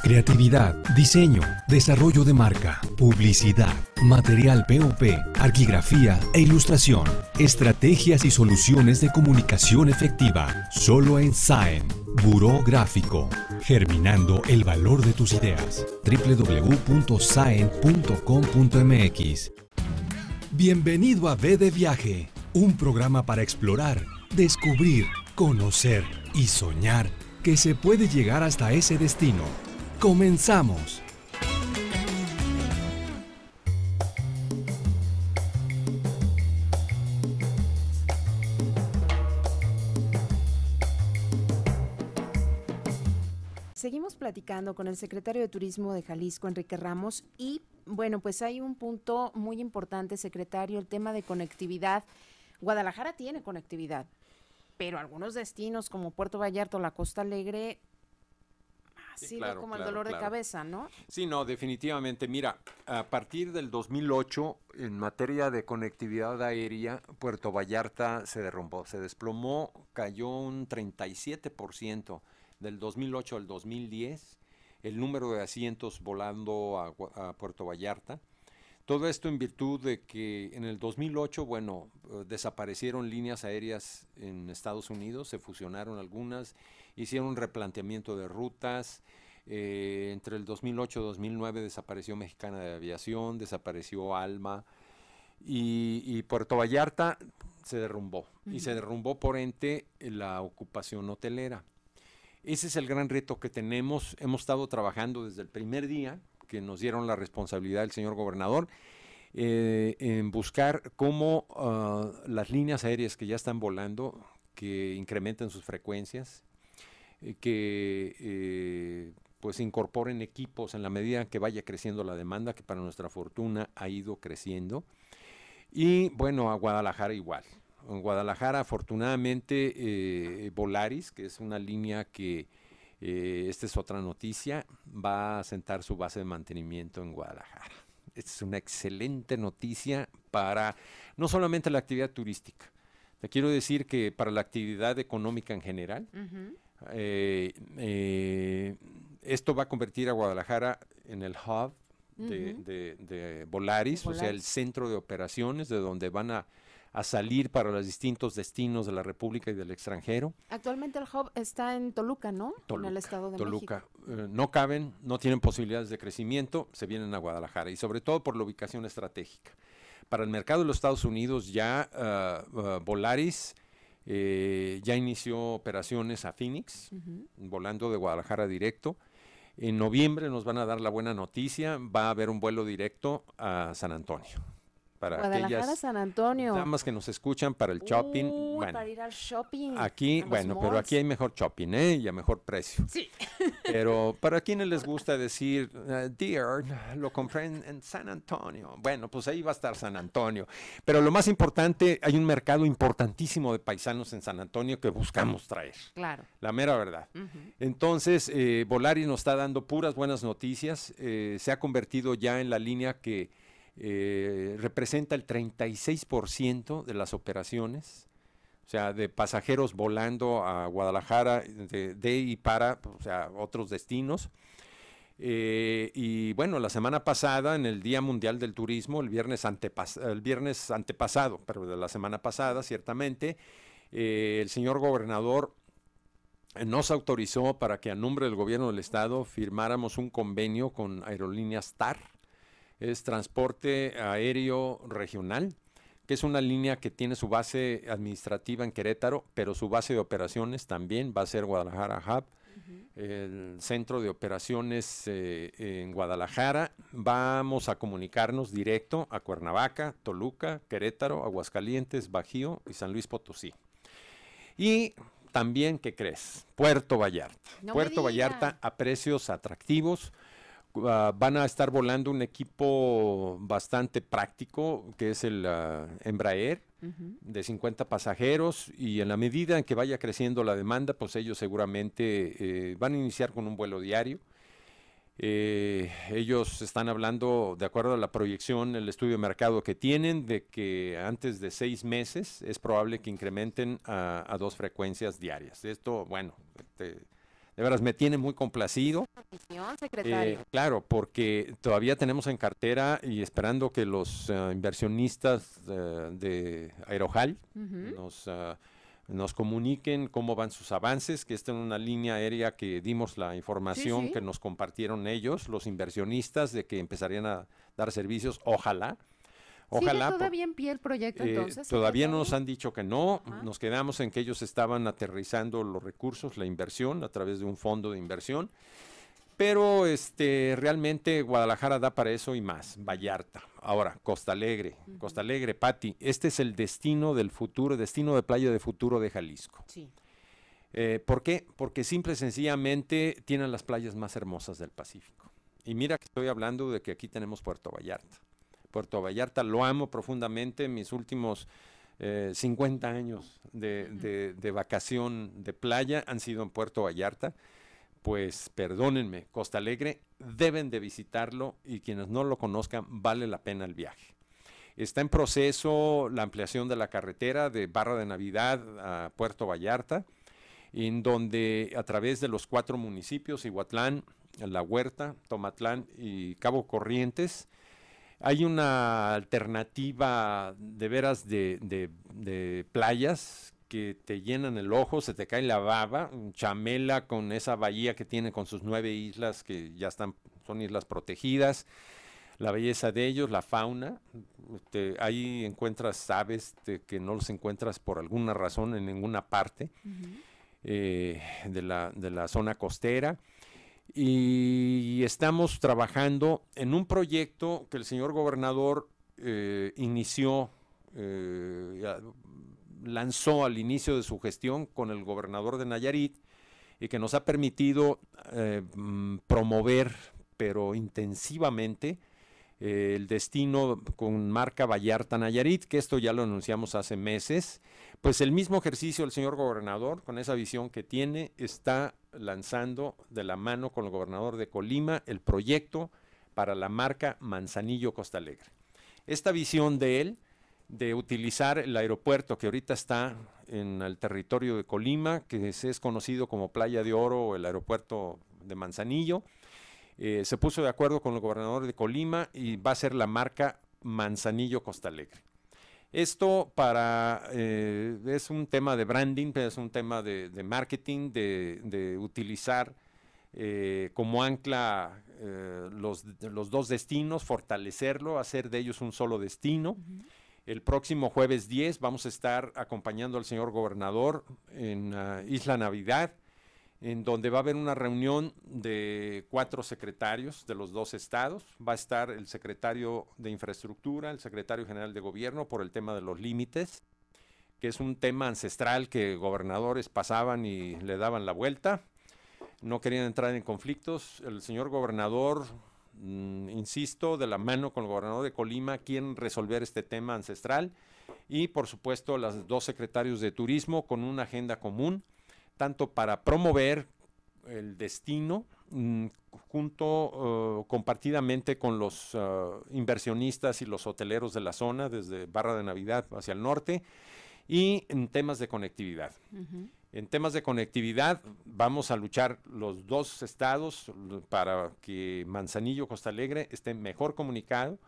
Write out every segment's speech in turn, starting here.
Creatividad, diseño, desarrollo de marca, publicidad, material POP, arquigrafía e ilustración, estrategias y soluciones de comunicación efectiva, solo en SAEN, Buró Gráfico, germinando el valor de tus ideas. www.saen.com.mx Bienvenido a B de Viaje, un programa para explorar, descubrir, conocer y soñar que se puede llegar hasta ese destino. Comenzamos. Seguimos platicando con el secretario de Turismo de Jalisco, Enrique Ramos, y bueno, pues hay un punto muy importante, secretario, el tema de conectividad. Guadalajara tiene conectividad, pero algunos destinos como Puerto Vallarta o la Costa Alegre Sí, como el dolor de cabeza, ¿no? Sí, no, definitivamente. Mira, a partir del 2008, en materia de conectividad aérea, Puerto Vallarta se derrumbó, se desplomó, cayó un 37% del 2008 al 2010, el número de asientos volando a, a Puerto Vallarta. Todo esto en virtud de que en el 2008, bueno, desaparecieron líneas aéreas en Estados Unidos, se fusionaron algunas hicieron un replanteamiento de rutas. Eh, entre el 2008 y 2009 desapareció Mexicana de Aviación, desapareció Alma y, Puerto Vallarta se derrumbó. Y se derrumbó por ente la ocupación hotelera. Ese es el gran reto que tenemos. Hemos estado trabajando desde el primer día que nos dieron la responsabilidad el señor gobernador eh, en buscar cómo ah, las líneas aéreas que ya están volando, que incrementen sus frecuencias, eh, que eh, pues incorporen equipos en la medida que vaya creciendo la demanda, que para nuestra fortuna ha ido creciendo. Y bueno, a Guadalajara igual. En Guadalajara, afortunadamente, eh, Volaris, que es una línea que, esta es otra noticia, va a sentar su base de mantenimiento en Guadalajara. Esta es una excelente noticia para no solamente la actividad turística, te quiero decir que para la actividad económica en general, eh, eh, esto va a convertir a Guadalajara en el hub de, Volaris, o sea, el centro de operaciones de donde van a, salir para los distintos destinos de la República y del extranjero. Actualmente el hub está en Toluca, ¿no? Toluca, en el estado de Toluca. Eh, no caben, no tienen posibilidades de crecimiento, se vienen a Guadalajara y sobre todo por la ubicación estratégica. Para el mercado de los Estados Unidos ya Volaris eh, ya inició operaciones a Phoenix, volando de Guadalajara directo. En noviembre nos van a dar la buena noticia, va a haber un vuelo directo a San Antonio para Guadalajara, San Antonio. damas que nos escuchan para el shopping. para ir al shopping. Aquí, bueno, pero aquí hay mejor shopping, ¿eh? Y a mejor precio. Sí. Pero para quienes les gusta decir, ah, dear, lo compré en, San Antonio. Bueno, pues ahí va a estar San Antonio. Pero lo más importante, hay un mercado importantísimo de paisanos en San Antonio que buscamos traer. Claro. La mera verdad. Entonces, eh, Volaris nos está dando puras buenas noticias. Eh, se ha convertido ya en la línea que eh, representa el 36% de las operaciones, o sea, de pasajeros volando a Guadalajara, de, y para, otros destinos. Eh, y bueno, la semana pasada, en el Día Mundial del Turismo, el viernes, el viernes antepasado, pero de la semana pasada, ciertamente, eh, el señor gobernador nos autorizó para que a nombre del gobierno del estado firmáramos un convenio con Aerolíneas TAR es transporte aéreo regional, que es una línea que tiene su base administrativa en Querétaro, pero su base de operaciones también va a ser Guadalajara Hub. El centro de operaciones eh, en Guadalajara. Vamos a comunicarnos directo a Cuernavaca, Toluca, Querétaro, Aguascalientes, Bajío y San Luis Potosí. Y también, ¿qué crees? Puerto Vallarta. Puerto Vallarta a precios atractivos Ah, van a estar volando un equipo bastante práctico, que es el ah, Embraer, de 50 pasajeros, y en la medida en que vaya creciendo la demanda, pues ellos seguramente eh, van a iniciar con un vuelo diario. Eh, ellos están hablando, de acuerdo a la proyección, el estudio de mercado que tienen, de que antes de seis meses es probable que incrementen a, dos frecuencias diarias. Esto, bueno, de veras me tiene muy complacido. Eh, claro, porque todavía tenemos en cartera y esperando que los eh, inversionistas eh, de Aerojal nos, nos, comuniquen cómo van sus avances, que esta en una línea aérea que dimos la información que nos compartieron ellos, los inversionistas, de que empezarían a dar servicios, ojalá. Ojalá. todavía pie el proyecto eh, entonces? todavía no nos han dicho que no, nos quedamos en que ellos estaban aterrizando los recursos, la inversión, a través de un fondo de inversión, pero este, realmente Guadalajara da para eso y más, Vallarta. Ahora, Costa Alegre, Costa Alegre, Pati, este es el destino del futuro, destino de playa de futuro de Jalisco. Sí. Eh, ¿Por qué? Porque simple y sencillamente tienen las playas más hermosas del Pacífico. Y mira que estoy hablando de que aquí tenemos Puerto Vallarta. Puerto Vallarta. Lo amo profundamente. Mis últimos 50 eh, años de, de, vacación de playa han sido en Puerto Vallarta. Pues perdónenme, Costa Alegre, deben de visitarlo y quienes no lo conozcan, vale la pena el viaje. Está en proceso la ampliación de la carretera de Barra de Navidad a Puerto Vallarta, en donde a través de los cuatro municipios, Iguatlán, La Huerta, Tomatlán y Cabo Corrientes, hay una alternativa de veras de, playas que te llenan el ojo, se te cae la baba, Chamela con esa bahía que tiene con sus nueve islas que ya están, son islas protegidas, la belleza de ellos, la fauna, ahí encuentras aves que no los encuentras por alguna razón en ninguna parte eh, de, la, zona costera y estamos trabajando en un proyecto que el señor gobernador eh, inició, eh, lanzó al inicio de su gestión con el gobernador de Nayarit y que nos ha permitido eh, mm, promover, pero intensivamente, eh, el destino con marca Vallarta Nayarit, que esto ya lo anunciamos hace meses. Pues el mismo ejercicio el señor gobernador, con esa visión que tiene, está lanzando de la mano con el gobernador de Colima el proyecto para la marca Manzanillo Costa Esta visión de él, de utilizar el aeropuerto que ahorita está en el territorio de Colima, que es conocido como Playa de Oro o el aeropuerto de Manzanillo, eh, se puso de acuerdo con el gobernador de Colima y va a ser la marca Manzanillo costalegre Esto para eh, es un tema de branding, es un tema de, marketing, de, utilizar eh, como ancla los, dos destinos, fortalecerlo, hacer de ellos un solo destino. El próximo jueves 10 vamos a estar acompañando al señor gobernador en ah, Isla Navidad en donde va a haber una reunión de cuatro secretarios de los dos estados. Va a estar el secretario de Infraestructura, el secretario general de Gobierno por el tema de los límites, que es un tema ancestral que gobernadores pasaban y le daban la vuelta. No querían entrar en conflictos. El señor gobernador, mm, insisto, de la mano con el gobernador de Colima, quieren resolver este tema ancestral. Y por supuesto, los dos secretarios de Turismo con una agenda común tanto para promover el destino mm, junto eh, compartidamente con los eh, inversionistas y los hoteleros de la zona, desde Barra de Navidad hacia el norte, y en temas de conectividad. En temas de conectividad vamos a luchar los dos estados para que Manzanillo Costa Alegre esté mejor comunicado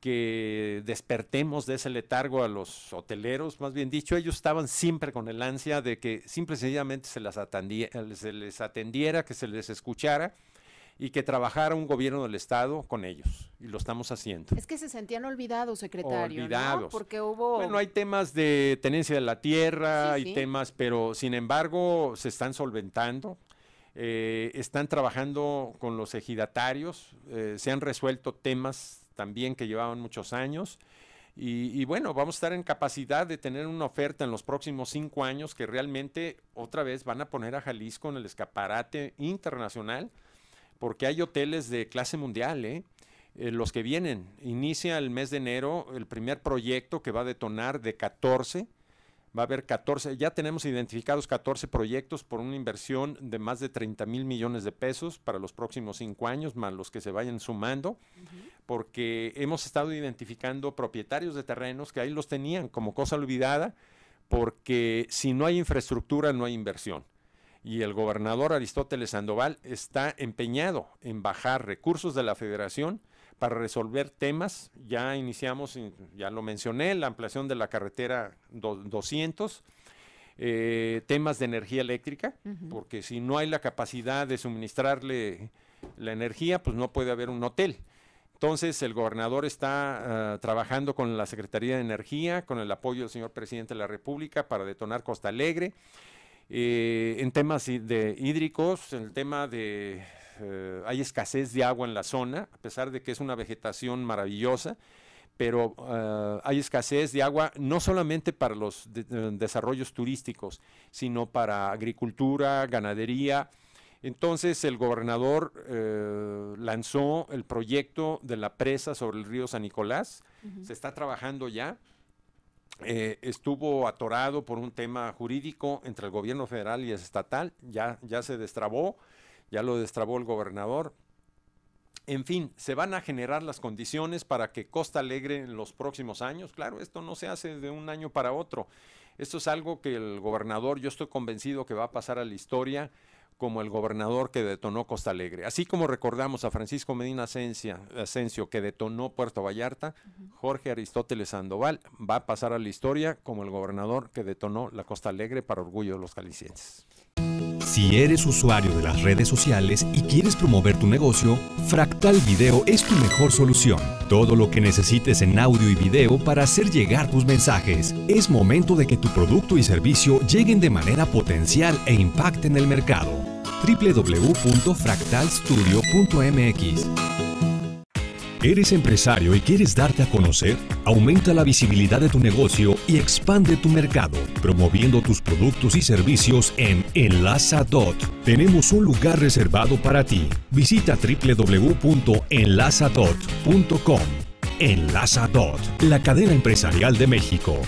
que despertemos de ese letargo a los hoteleros, más bien dicho, ellos estaban siempre con el ansia de que simple y sencillamente se, las eh, se les atendiera, que se les escuchara y que trabajara un gobierno del Estado con ellos. Y lo estamos haciendo. Es que se sentían olvidados, secretario. Olvidados. Porque hubo. Bueno, hay temas de tenencia de la tierra, hay temas, pero sin embargo se están solventando. Eh, están trabajando con los ejidatarios, eh, se han resuelto temas también que llevaban muchos años. Y, bueno, vamos a estar en capacidad de tener una oferta en los próximos cinco años que realmente otra vez van a poner a Jalisco en el escaparate internacional, porque hay hoteles de clase mundial, ¿eh? Eh, los que vienen. Inicia el mes de enero el primer proyecto que va a detonar de 14 va a haber 14, ya tenemos identificados 14 proyectos por una inversión de más de 30 mil millones de pesos para los próximos cinco años, más los que se vayan sumando, porque hemos estado identificando propietarios de terrenos que ahí los tenían como cosa olvidada, porque si no hay infraestructura no hay inversión. Y el gobernador Aristóteles Sandoval está empeñado en bajar recursos de la federación para resolver temas. Ya iniciamos, ya lo mencioné, la ampliación de la carretera 200. Eh, temas de energía eléctrica, porque si no hay la capacidad de suministrarle la energía, pues no puede haber un hotel. Entonces, el gobernador está ah, trabajando con la Secretaría de Energía, con el apoyo del señor presidente de la República para detonar Costa Alegre. Eh, en temas de hídricos, en el tema de eh, hay escasez de agua en la zona, a pesar de que es una vegetación maravillosa, pero eh, hay escasez de agua no solamente para los desarrollos turísticos, sino para agricultura, ganadería. Entonces el gobernador lanzó el proyecto de la presa sobre el río San Nicolás, se está trabajando ya. Eh, estuvo atorado por un tema jurídico entre el gobierno federal y el estatal, ya, ya se destrabó, ya lo destrabó el gobernador. En fin, se van a generar las condiciones para que Costa Alegre en los próximos años, claro, esto no se hace de un año para otro, esto es algo que el gobernador, yo estoy convencido que va a pasar a la historia como el gobernador que detonó Costa Alegre. Así como recordamos a Francisco Medina Asencia, Asencio que detonó Puerto Vallarta, Jorge Aristóteles Sandoval va a pasar a la historia como el gobernador que detonó la Costa Alegre para orgullo de los calicienses. Si eres usuario de las redes sociales y quieres promover tu negocio, Fractal Video es tu mejor solución. Todo lo que necesites en audio y video para hacer llegar tus mensajes. Es momento de que tu producto y servicio lleguen de manera potencial e impacten el mercado. www.fractalstudio.mx ¿Eres empresario y quieres darte a conocer? Aumenta la visibilidad de tu negocio y expande tu mercado, promoviendo tus productos y servicios en Enlaza.dot. Tenemos un lugar reservado para ti. Visita www.enlazadot.com. Enlaza.dot, la cadena empresarial de México.